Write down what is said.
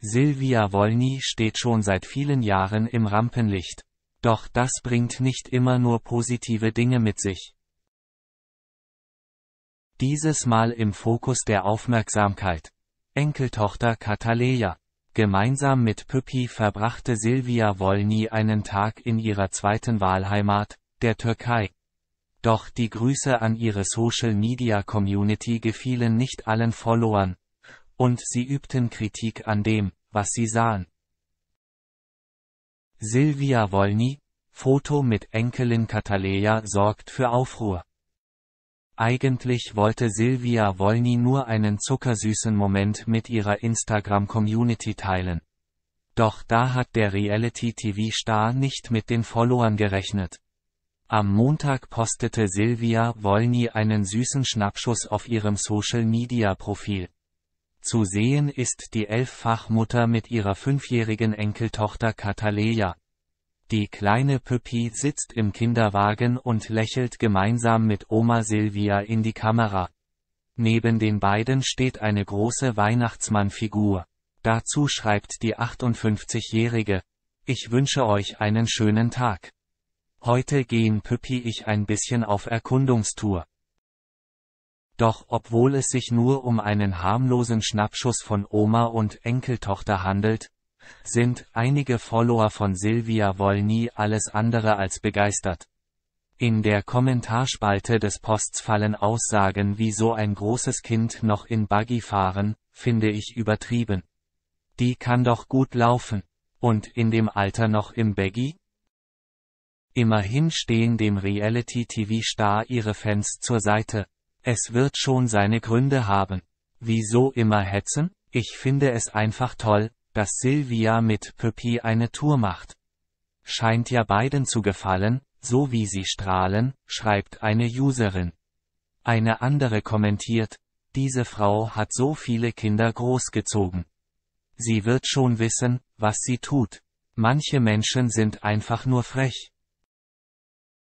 Silvia Wolny steht schon seit vielen Jahren im Rampenlicht. Doch das bringt nicht immer nur positive Dinge mit sich. Dieses Mal im Fokus der Aufmerksamkeit. Enkeltochter Kataleja. Gemeinsam mit Püppi verbrachte Silvia Wolny einen Tag in ihrer zweiten Wahlheimat, der Türkei. Doch die Grüße an ihre Social Media Community gefielen nicht allen Followern, und sie übten Kritik an dem, was sie sahen. Silvia Wolny, Foto mit Enkelin Kataleja sorgt für Aufruhr. Eigentlich wollte Silvia Wolny nur einen zuckersüßen Moment mit ihrer Instagram-Community teilen. Doch da hat der Reality-TV-Star nicht mit den Followern gerechnet. Am Montag postete Silvia Wolny einen süßen Schnappschuss auf ihrem Social-Media-Profil. Zu sehen ist die Elffachmutter mit ihrer fünfjährigen Enkeltochter Kataleja. Die kleine Püppi sitzt im Kinderwagen und lächelt gemeinsam mit Oma Silvia in die Kamera. Neben den beiden steht eine große Weihnachtsmannfigur. Dazu schreibt die 58-Jährige, ich wünsche euch einen schönen Tag. Heute gehen Püppi ich ein bisschen auf Erkundungstour. Doch obwohl es sich nur um einen harmlosen Schnappschuss von Oma und Enkeltochter handelt, sind einige Follower von Silvia Wolny alles andere als begeistert. In der Kommentarspalte des Posts fallen Aussagen wie so ein großes Kind noch in Buggy fahren, finde ich übertrieben. Die kann doch gut laufen. Und in dem Alter noch im Baggy? Immerhin stehen dem Reality-TV-Star ihre Fans zur Seite. Es wird schon seine Gründe haben. Wieso immer hetzen? Ich finde es einfach toll, dass Silvia mit Pöppi eine Tour macht. Scheint ja beiden zu gefallen, so wie sie strahlen, schreibt eine Userin. Eine andere kommentiert, diese Frau hat so viele Kinder großgezogen. Sie wird schon wissen, was sie tut. Manche Menschen sind einfach nur frech.